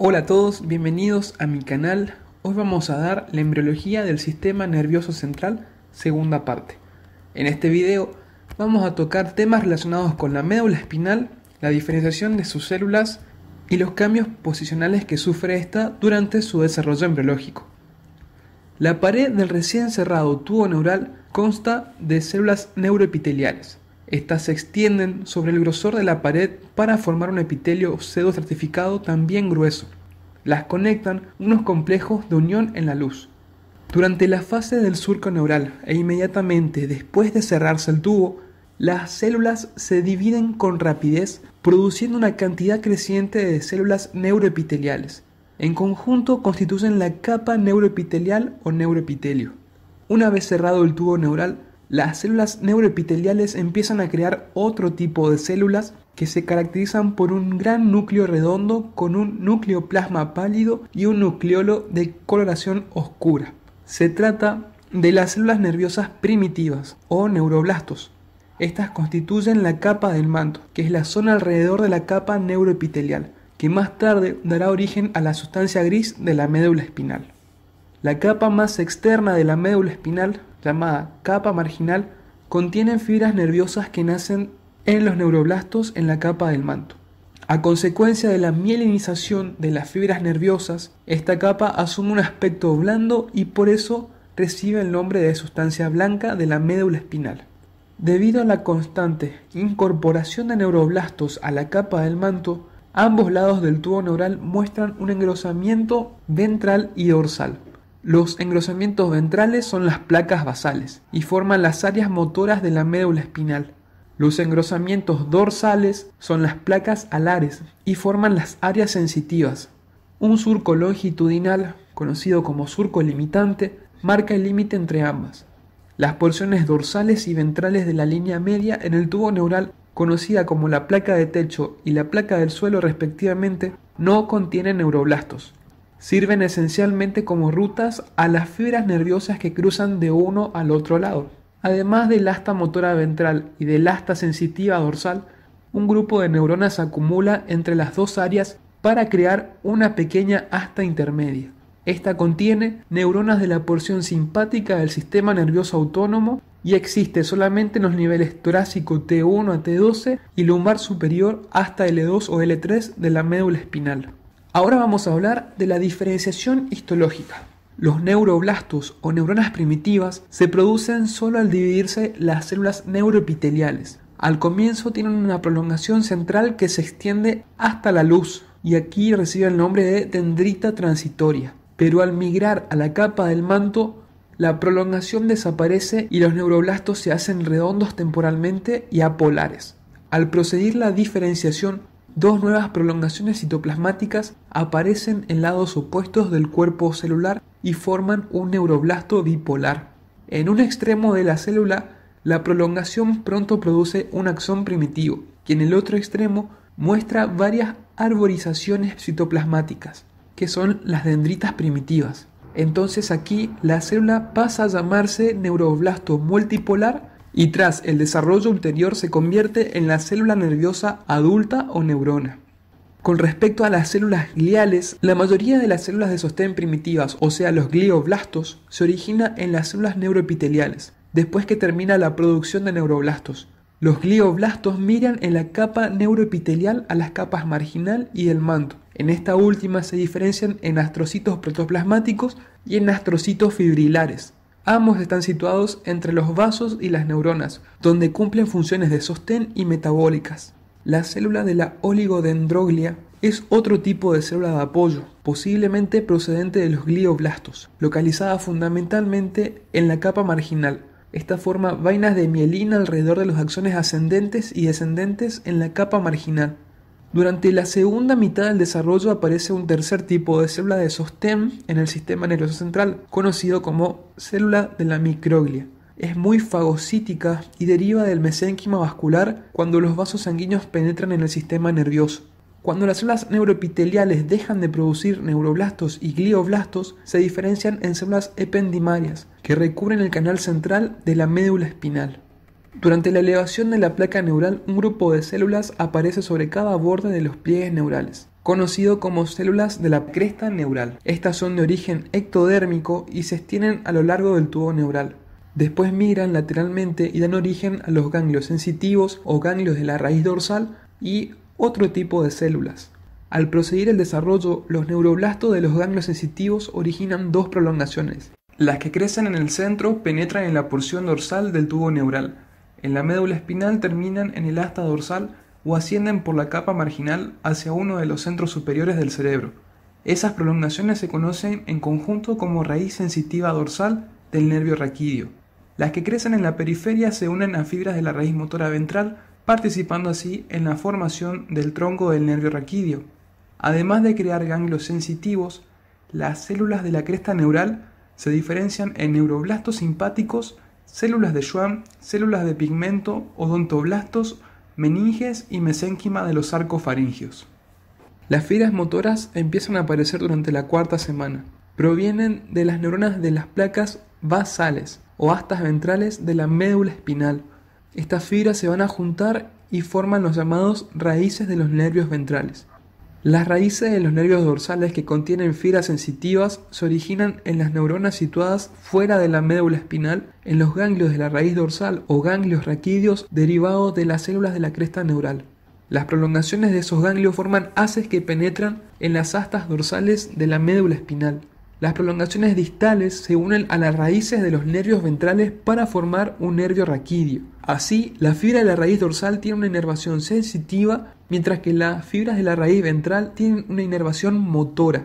Hola a todos, bienvenidos a mi canal. Hoy vamos a dar la embriología del sistema nervioso central, segunda parte. En este video vamos a tocar temas relacionados con la médula espinal, la diferenciación de sus células y los cambios posicionales que sufre esta durante su desarrollo embriológico. La pared del recién cerrado tubo neural consta de células neuroepiteliales, estas se extienden sobre el grosor de la pared para formar un epitelio pseudoestratificado también grueso. Las conectan unos complejos de unión en la luz. Durante la fase del surco neural e inmediatamente después de cerrarse el tubo, las células se dividen con rapidez produciendo una cantidad creciente de células neuroepiteliales. En conjunto constituyen la capa neuroepitelial o neuroepitelio. Una vez cerrado el tubo neural, las células neuroepiteliales empiezan a crear otro tipo de células que se caracterizan por un gran núcleo redondo con un nucleoplasma pálido y un nucleolo de coloración oscura. Se trata de las células nerviosas primitivas o neuroblastos. Estas constituyen la capa del manto, que es la zona alrededor de la capa neuroepitelial, que más tarde dará origen a la sustancia gris de la médula espinal. La capa más externa de la médula espinal, llamada capa marginal, contiene fibras nerviosas que nacen en los neuroblastos en la capa del manto. A consecuencia de la mielinización de las fibras nerviosas, esta capa asume un aspecto blando y por eso recibe el nombre de sustancia blanca de la médula espinal. Debido a la constante incorporación de neuroblastos a la capa del manto, ambos lados del tubo neural muestran un engrosamiento ventral y dorsal. Los engrosamientos ventrales son las placas basales y forman las áreas motoras de la médula espinal. Los engrosamientos dorsales son las placas alares y forman las áreas sensitivas. Un surco longitudinal, conocido como surco limitante, marca el límite entre ambas. Las porciones dorsales y ventrales de la línea media en el tubo neural, conocida como la placa de techo y la placa del suelo respectivamente, no contienen neuroblastos sirven esencialmente como rutas a las fibras nerviosas que cruzan de uno al otro lado. Además del asta motora ventral y del asta sensitiva dorsal, un grupo de neuronas se acumula entre las dos áreas para crear una pequeña asta intermedia. Esta contiene neuronas de la porción simpática del sistema nervioso autónomo y existe solamente en los niveles torácico T1 a T12 y lumbar superior hasta L2 o L3 de la médula espinal. Ahora vamos a hablar de la diferenciación histológica. Los neuroblastos o neuronas primitivas se producen solo al dividirse las células neuroepiteliales. Al comienzo tienen una prolongación central que se extiende hasta la luz y aquí recibe el nombre de dendrita transitoria. Pero al migrar a la capa del manto, la prolongación desaparece y los neuroblastos se hacen redondos temporalmente y apolares. Al proceder la diferenciación, dos nuevas prolongaciones citoplasmáticas aparecen en lados opuestos del cuerpo celular y forman un neuroblasto bipolar. En un extremo de la célula, la prolongación pronto produce un axón primitivo, que en el otro extremo muestra varias arborizaciones citoplasmáticas, que son las dendritas primitivas. Entonces aquí la célula pasa a llamarse neuroblasto multipolar y tras el desarrollo ulterior se convierte en la célula nerviosa adulta o neurona. Con respecto a las células gliales, la mayoría de las células de sostén primitivas, o sea los glioblastos, se origina en las células neuroepiteliales, después que termina la producción de neuroblastos. Los glioblastos miran en la capa neuroepitelial a las capas marginal y del manto. En esta última se diferencian en astrocitos protoplasmáticos y en astrocitos fibrilares. Ambos están situados entre los vasos y las neuronas, donde cumplen funciones de sostén y metabólicas. La célula de la oligodendroglia es otro tipo de célula de apoyo, posiblemente procedente de los glioblastos, localizada fundamentalmente en la capa marginal. Esta forma vainas de mielina alrededor de los axones ascendentes y descendentes en la capa marginal. Durante la segunda mitad del desarrollo aparece un tercer tipo de célula de sostén en el sistema nervioso central, conocido como célula de la microglia. Es muy fagocítica y deriva del mesénquima vascular cuando los vasos sanguíneos penetran en el sistema nervioso. Cuando las células neuroepiteliales dejan de producir neuroblastos y glioblastos, se diferencian en células ependimarias, que recubren el canal central de la médula espinal. Durante la elevación de la placa neural, un grupo de células aparece sobre cada borde de los pliegues neurales, conocido como células de la cresta neural. Estas son de origen ectodérmico y se extienden a lo largo del tubo neural. Después migran lateralmente y dan origen a los ganglios sensitivos o ganglios de la raíz dorsal y otro tipo de células. Al proseguir el desarrollo, los neuroblastos de los ganglios sensitivos originan dos prolongaciones. Las que crecen en el centro penetran en la porción dorsal del tubo neural, en la médula espinal terminan en el asta dorsal o ascienden por la capa marginal hacia uno de los centros superiores del cerebro. Esas prolongaciones se conocen en conjunto como raíz sensitiva dorsal del nervio raquídeo. Las que crecen en la periferia se unen a fibras de la raíz motora ventral, participando así en la formación del tronco del nervio raquídeo. Además de crear ganglios sensitivos, las células de la cresta neural se diferencian en neuroblastos simpáticos células de Schwann, células de pigmento, odontoblastos, meninges y mesénquima de los arcofaringios. Las fibras motoras empiezan a aparecer durante la cuarta semana. Provienen de las neuronas de las placas basales o astas ventrales de la médula espinal. Estas fibras se van a juntar y forman los llamados raíces de los nervios ventrales. Las raíces de los nervios dorsales que contienen fibras sensitivas se originan en las neuronas situadas fuera de la médula espinal, en los ganglios de la raíz dorsal o ganglios raquídeos derivados de las células de la cresta neural. Las prolongaciones de esos ganglios forman haces que penetran en las astas dorsales de la médula espinal. Las prolongaciones distales se unen a las raíces de los nervios ventrales para formar un nervio raquídeo. Así, la fibra de la raíz dorsal tiene una inervación sensitiva, mientras que las fibras de la raíz ventral tienen una inervación motora,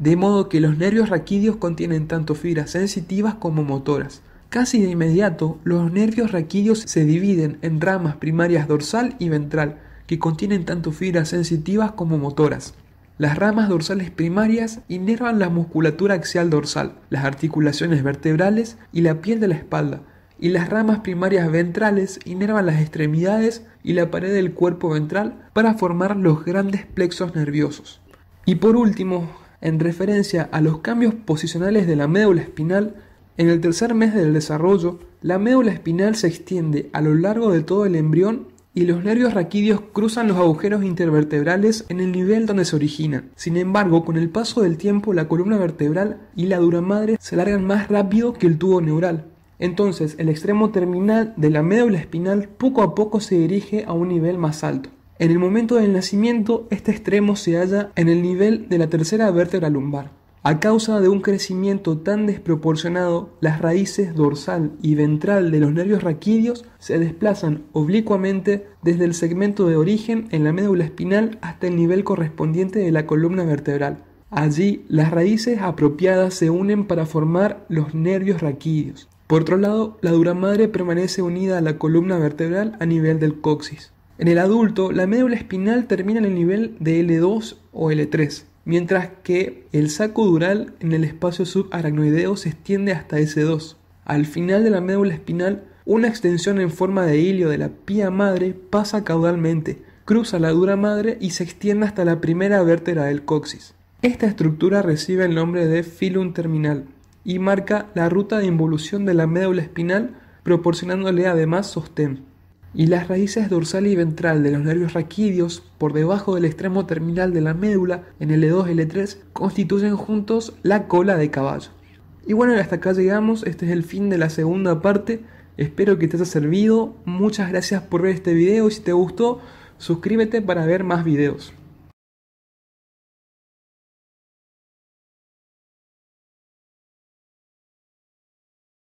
de modo que los nervios raquídeos contienen tanto fibras sensitivas como motoras. Casi de inmediato, los nervios raquídeos se dividen en ramas primarias dorsal y ventral, que contienen tanto fibras sensitivas como motoras. Las ramas dorsales primarias inervan la musculatura axial dorsal, las articulaciones vertebrales y la piel de la espalda, y las ramas primarias ventrales inervan las extremidades y la pared del cuerpo ventral para formar los grandes plexos nerviosos. Y por último, en referencia a los cambios posicionales de la médula espinal, en el tercer mes del desarrollo, la médula espinal se extiende a lo largo de todo el embrión y los nervios raquídeos cruzan los agujeros intervertebrales en el nivel donde se originan. Sin embargo, con el paso del tiempo, la columna vertebral y la dura madre se alargan más rápido que el tubo neural, entonces, el extremo terminal de la médula espinal poco a poco se dirige a un nivel más alto. En el momento del nacimiento, este extremo se halla en el nivel de la tercera vértebra lumbar. A causa de un crecimiento tan desproporcionado, las raíces dorsal y ventral de los nervios raquídeos se desplazan oblicuamente desde el segmento de origen en la médula espinal hasta el nivel correspondiente de la columna vertebral. Allí, las raíces apropiadas se unen para formar los nervios raquídeos. Por otro lado, la dura madre permanece unida a la columna vertebral a nivel del coxis. En el adulto, la médula espinal termina en el nivel de L2 o L3, mientras que el saco dural en el espacio subaracnoideo se extiende hasta S2. Al final de la médula espinal, una extensión en forma de hilio de la pía madre pasa caudalmente, cruza la dura madre y se extiende hasta la primera vértebra del coxis. Esta estructura recibe el nombre de filum terminal y marca la ruta de involución de la médula espinal proporcionándole además sostén. Y las raíces dorsal y ventral de los nervios raquídeos por debajo del extremo terminal de la médula en L2 e L3 e constituyen juntos la cola de caballo. Y bueno, hasta acá llegamos, este es el fin de la segunda parte. Espero que te haya servido. Muchas gracias por ver este video y si te gustó, suscríbete para ver más videos.